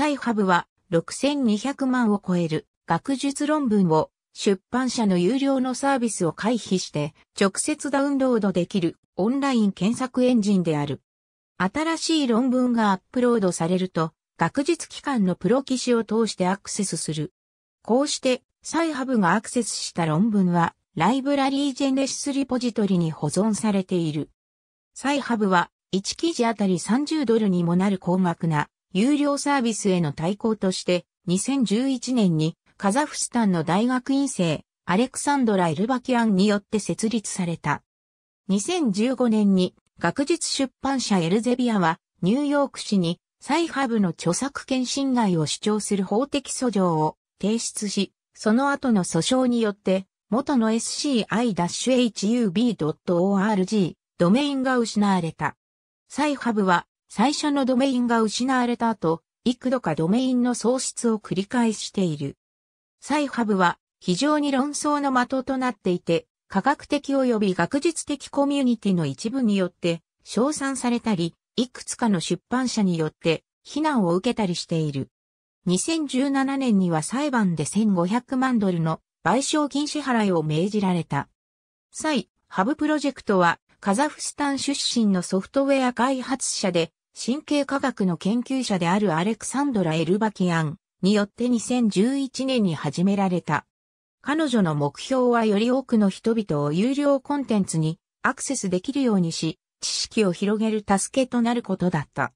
サイハブは6200万を超える学術論文を出版社の有料のサービスを回避して直接ダウンロードできるオンライン検索エンジンである。新しい論文がアップロードされると学術機関のプロ棋士を通してアクセスする。こうしてサイハブがアクセスした論文はライブラリージェネシスリポジトリに保存されている。サイハブは1記事あたり30ドルにもなる高額な有料サービスへの対抗として、2011年にカザフスタンの大学院生、アレクサンドラ・エルバキアンによって設立された。2015年に学術出版社エルゼビアはニューヨーク市に再ハブの著作権侵害を主張する法的訴状を提出し、その後の訴訟によって元の sci-hub.org ドメインが失われた。再ハブは最初のドメインが失われた後、幾度かドメインの喪失を繰り返している。サイハブは非常に論争の的となっていて、科学的及び学術的コミュニティの一部によって称賛されたり、いくつかの出版社によって非難を受けたりしている。2017年には裁判で1500万ドルの賠償金支払いを命じられた。サイ・ハブプロジェクトはカザフスタン出身のソフトウェア開発者で神経科学の研究者であるアレクサンドラ・エルバキアンによって2011年に始められた。彼女の目標はより多くの人々を有料コンテンツにアクセスできるようにし、知識を広げる助けとなることだった。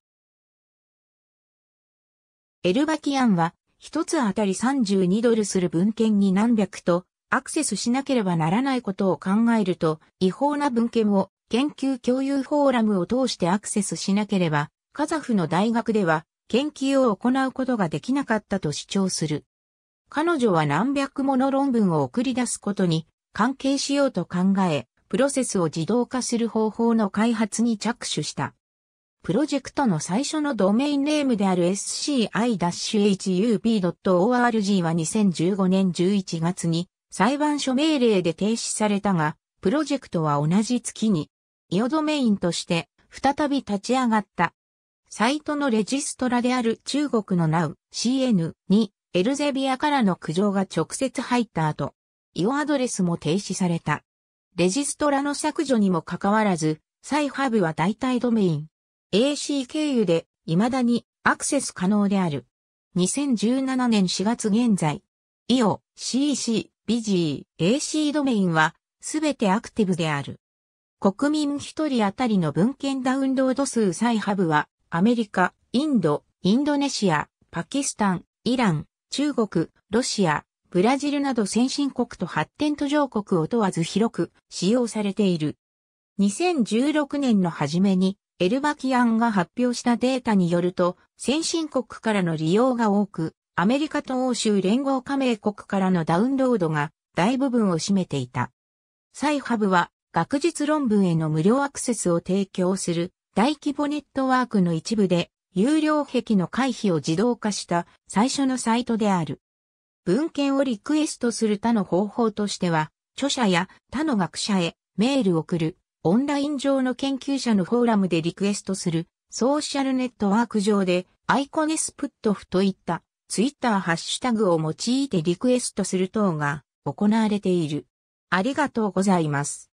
エルバキアンは、一つあたり32ドルする文献に何百とアクセスしなければならないことを考えると、違法な文献を研究共有フォーラムを通してアクセスしなければカザフの大学では研究を行うことができなかったと主張する。彼女は何百もの論文を送り出すことに関係しようと考え、プロセスを自動化する方法の開発に着手した。プロジェクトの最初のドメインネームである sci-hub.org は2015年11月に裁判所命令で停止されたが、プロジェクトは同じ月に、イオドメインとして再び立ち上がった。サイトのレジストラである中国の Now CN にエルゼビアからの苦情が直接入った後、イオアドレスも停止された。レジストラの削除にもかかわらず、サイハブは代替ドメイン AC 経由で未だにアクセス可能である。2017年4月現在、イオ、CC、ビジー、AC ドメインはすべてアクティブである。国民一人当たりの文献ダウンロード数サイハブはアメリカ、インド、インドネシア、パキスタン、イラン、中国、ロシア、ブラジルなど先進国と発展途上国を問わず広く使用されている。2016年の初めにエルバキアンが発表したデータによると、先進国からの利用が多く、アメリカと欧州連合加盟国からのダウンロードが大部分を占めていた。サイハブは学術論文への無料アクセスを提供する大規模ネットワークの一部で、有料壁の回避を自動化した最初のサイトである。文献をリクエストする他の方法としては、著者や他の学者へメールを送る、オンライン上の研究者のフォーラムでリクエストする、ソーシャルネットワーク上で、アイコネスプットフといった、ツイッターハッシュタグを用いてリクエストする等が行われている。ありがとうございます。